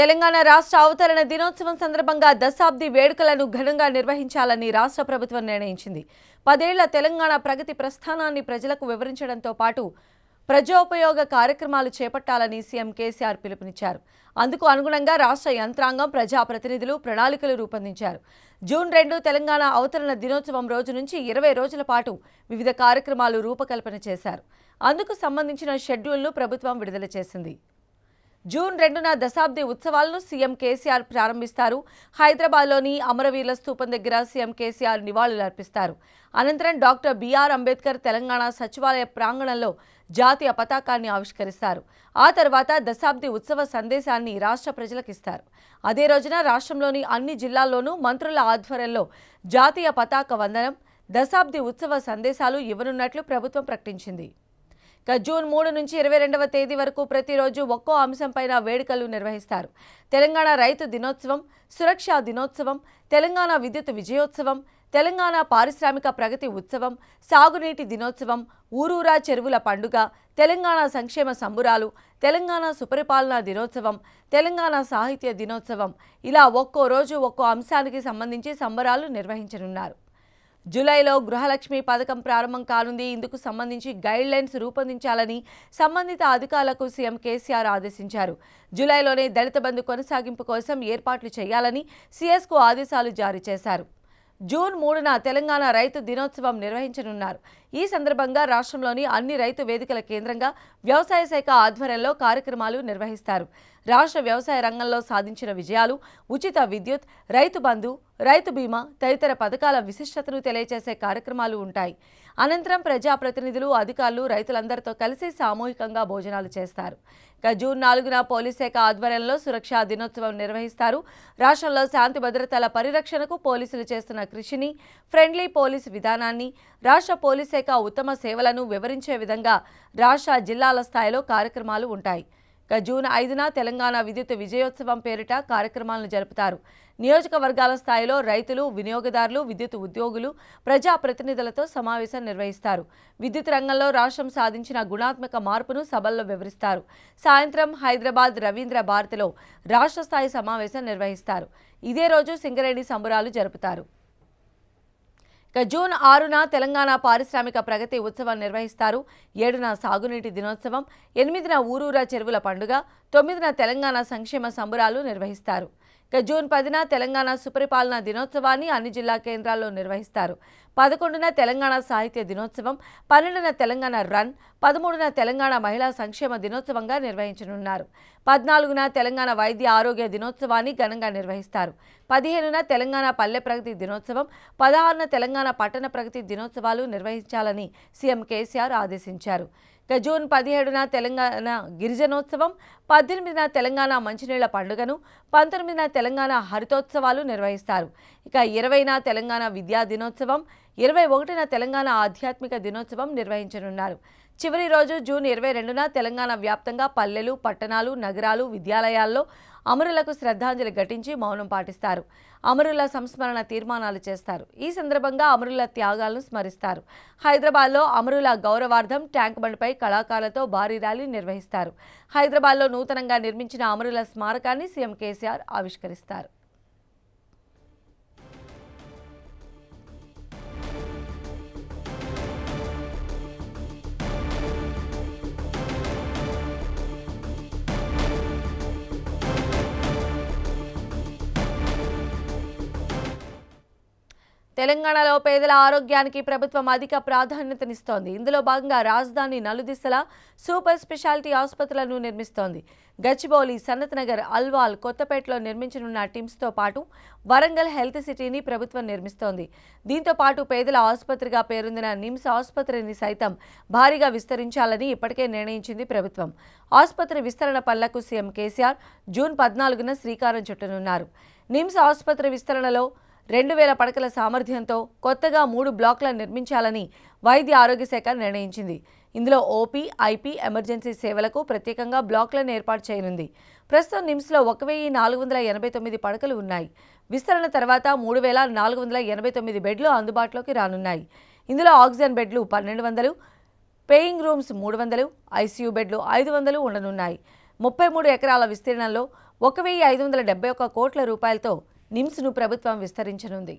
తెలంగాణ రాష్ట్ర అవతరణ దినోత్సవం సందర్భంగా దశాబ్ది వేడుకలను ఘనంగా నిర్వహించాలని రాష్ట్ర ప్రభుత్వం నిర్ణయించింది పదేళ్ల తెలంగాణ ప్రగతి ప్రస్థానాన్ని ప్రజలకు వివరించడంతో పాటు ప్రజోపయోగ కార్యక్రమాలు చేపట్టాలని సీఎం కేసీఆర్ పిలుపునిచ్చారు అందుకు అనుగుణంగా రాష్ట్ర యంత్రాంగం ప్రజాప్రతినిధులు ప్రణాళికలు రూపొందించారు జూన్ రెండు తెలంగాణ అవతరణ దినోత్సవం రోజు నుంచి ఇరవై రోజుల పాటు వివిధ కార్యక్రమాలు రూపకల్పన చేశారు అందుకు సంబంధించిన షెడ్యూల్ను ప్రభుత్వం విడుదల చేసింది జూన్ రెండున దశాబ్ది ఉత్సవాలను సీఎం కేసీఆర్ ప్రారంభిస్తారు హైదరాబాద్లోని అమరవీరుల స్థూపం దగ్గర సీఎం కేసీఆర్ నివాళులర్పిస్తారు అనంతరం డాక్టర్ బీఆర్ అంబేద్కర్ తెలంగాణ సచివాలయ ప్రాంగణంలో జాతీయ పతాకాన్ని ఆవిష్కరిస్తారు ఆ తర్వాత దశాబ్ది ఉత్సవ సందేశాన్ని రాష్ట్ర ప్రజలకిస్తారు అదే రోజున రాష్ట్రంలోని అన్ని జిల్లాల్లోనూ మంత్రుల ఆధ్వర్యంలో జాతీయ పతాక వందనం దశాబ్ది ఉత్సవ సందేశాలు ఇవ్వనున్నట్లు ప్రభుత్వం ప్రకటించింది జూన్ మూడు నుంచి ఇరవై రెండవ తేదీ వరకు ప్రతిరోజు ఒక్కో అంశంపైన వేడుకలు నిర్వహిస్తారు తెలంగాణ రైతు దినోత్సవం సురక్షా దినోత్సవం తెలంగాణ విద్యుత్ విజయోత్సవం తెలంగాణ పారిశ్రామిక ప్రగతి ఉత్సవం సాగునీటి దినోత్సవం ఊరూరా చెరువుల పండుగ తెలంగాణ సంక్షేమ సంబురాలు తెలంగాణ సుపరిపాలనా దినోత్సవం తెలంగాణ సాహిత్య దినోత్సవం ఇలా ఒక్కో రోజు ఒక్కో అంశానికి సంబంధించి సంబరాలు నిర్వహించనున్నారు జూలైలో గృహలక్ష్మి పథకం ప్రారంభం కానుంది ఇందుకు సంబంధించి గైడ్ లైన్స్ రూపొందించాలని సంబంధిత అధికారులకు సీఎం కేసీఆర్ ఆదేశించారు జూలైలోనే దళిత బంధు కొనసాగింపు కోసం ఏర్పాట్లు చేయాలని సీఎస్కు ఆదేశాలు జారీ చేశారు జూన్ మూడున తెలంగాణ రైతు దినోత్సవం నిర్వహించనున్నారు ఈ సందర్భంగా రాష్ట్రంలోని అన్ని రైతు వేదికల కేంద్రంగా వ్యవసాయ శాఖ ఆధ్వర్యంలో కార్యక్రమాలు నిర్వహిస్తారు రాష్ట్ర వ్యవసాయ రంగంలో సాధించిన విజయాలు ఉచిత విద్యుత్ రైతు బంధు రైతు బీమా తదితర పథకాల విశిష్టతను తెలియజేసే కార్యక్రమాలు ఉంటాయి అనంతరం ప్రజాప్రతినిధులు అధికారులు రైతులందరితో కలిసి సామూహికంగా భోజనాలు చేస్తారు ఇక జూన్ నాలుగున పోలీస్ శాఖ ఆధ్వర్యంలో సురక్షా దినోత్సవం నిర్వహిస్తారు రాష్ట్రంలో శాంతి భద్రతల పరిరక్షణకు పోలీసులు చేస్తున్న కృషిని ఫ్రెండ్లీ పోలీస్ విధానాన్ని రాష్ట్ర పోలీస్ శాఖ ఉత్తమ సేవలను వివరించే విధంగా రాష్ట్ర జిల్లాల స్థాయిలో కార్యక్రమాలు ఉంటాయి జూన్ ఐదున తెలంగాణ విద్యుత్ విజయోత్సవం పేరిట కార్యక్రమాలను జరుపుతారు నియోజకవర్గాల స్థాయిలో రైతులు వినియోగదారులు విద్యుత్ ఉద్యోగులు ప్రజాప్రతినిధులతో సమావేశం నిర్వహిస్తారు విద్యుత్ రంగంలో రాష్ట్రం సాధించిన గుణాత్మక మార్పును సభల్లో వివరిస్తారు సాయంత్రం హైదరాబాద్ రవీంద్ర భారతిలో రాష్ట్ర స్థాయి సమావేశం నిర్వహిస్తారు ఇదే రోజు సింగరేణి సంబురాలు జరుపుతారు ఇక జూన్ ఆరున తెలంగాణ పారిశ్రామిక ప్రగతి ఉత్సవం నిర్వహిస్తారు ఏడున సాగునీటి దినోత్సవం ఎనిమిదిన ఊరూరా చెరువుల పండుగ తొమ్మిదిన తెలంగాణ సంక్షేమ సంబురాలు నిర్వహిస్తారు ఇక జూన్ పదిన తెలంగాణ సుపరిపాలన దినోత్సవాన్ని అన్ని జిల్లా కేంద్రాల్లో నిర్వహిస్తారు పదకొండున తెలంగాణ సాహిత్య దినోత్సవం పన్నెండున తెలంగాణ రన్ పదమూడున తెలంగాణ మహిళా సంక్షేమ దినోత్సవంగా నిర్వహించనున్నారు పద్నాలుగున తెలంగాణ వైద్య ఆరోగ్య దినోత్సవాన్ని ఘనంగా నిర్వహిస్తారు పదిహేనున తెలంగాణ పల్లె ప్రగతి దినోత్సవం పదహారున తెలంగాణ పట్టణ ప్రగతి దినోత్సవాలు నిర్వహించాలని సీఎం కేసీఆర్ ఆదేశించారు ఇక జూన్ పదిహేడున తెలంగాణ గిరిజనోత్సవం పద్దెనిమిదిన తెలంగాణ మంచినీళ్ల పండుగను పంతొమ్మిదిన తెలంగాణ హరితోత్సవాలు నిర్వహిస్తారు ఇక ఇరవైన తెలంగాణ విద్యా దినోత్సవం ఇరవై ఒకటిన తెలంగాణ ఆధ్యాత్మిక దినోత్సవం నిర్వహించనున్నారు చివరి రోజు జూన్ ఇరవై రెండున తెలంగాణ వ్యాప్తంగా పల్లెలు పట్టణాలు నగరాలు విద్యాలయాల్లో అమరులకు శ్రద్ధాంజలి ఘటించి మౌనం పాటిస్తారు అమరుల సంస్మరణ తీర్మానాలు చేస్తారు ఈ సందర్భంగా అమరుల త్యాగాలను స్మరిస్తారు హైదరాబాద్లో అమరుల గౌరవార్థం ట్యాంక్ బండ్పై కళాకారులతో భారీ ర్యాలీ నిర్వహిస్తారు హైదరాబాద్లో నూతనంగా నిర్మించిన అమరుల స్మారకాన్ని సీఎం కేసీఆర్ ఆవిష్కరిస్తారు తెలంగాణలో పేదల ఆరోగ్యానికి ప్రభుత్వం అధిక ప్రాధాన్యతనిస్తోంది ఇందులో భాగంగా రాజధాని నలుదిశల సూపర్ స్పెషాలిటీ ఆసుపత్రులను నిర్మిస్తోంది గచ్చిబౌలి నగర్ అల్వాల్ కొత్తపేటలో నిర్మించనున్న టిమ్స్తో పాటు వరంగల్ హెల్త్ సిటీని ప్రభుత్వం నిర్మిస్తోంది దీంతో పాటు పేదల ఆసుపత్రిగా పేరొందిన నిమ్స్ ఆసుపత్రిని సైతం భారీగా విస్తరించాలని ఇప్పటికే నిర్ణయించింది ప్రభుత్వం ఆసుపత్రి విస్తరణ పనులకు సీఎం కేసీఆర్ జూన్ పద్నాలుగున శ్రీకారం చుట్టనున్నారు నిమ్స్ ఆసుపత్రి విస్తరణలో రెండు వేల పడకల సామర్థ్యంతో కొత్తగా మూడు బ్లాక్లను నిర్మించాలని వైద్య ఆరోగ్య శాఖ నిర్ణయించింది ఇందులో ఓపీ ఐపీ ఎమర్జెన్సీ సేవలకు ప్రత్యేకంగా బ్లాక్లను ఏర్పాటు చేయనుంది ప్రస్తుతం నిమ్స్లో ఒక వెయ్యి నాలుగు వందల ఎనభై తొమ్మిది పడకలు ఉన్నాయి విస్తరణ తర్వాత మూడు వేల నాలుగు వందల ఎనభై తొమ్మిది బెడ్లు అందుబాటులోకి రానున్నాయి ఇందులో ఆక్సిజన్ బెడ్లు పన్నెండు వందలు పేయింగ్ రూమ్స్ మూడు వందలు ఐసీయూ బెడ్లు ఐదు వందలు ఉండనున్నాయి ముప్పై మూడు ఎకరాల విస్తీర్ణంలో ఒక వెయ్యి ఐదు వందల డెబ్బై ఒక్క కోట్ల రూపాయలతో నిమ్స్ను ప్రభుత్వం విస్తరించనుంది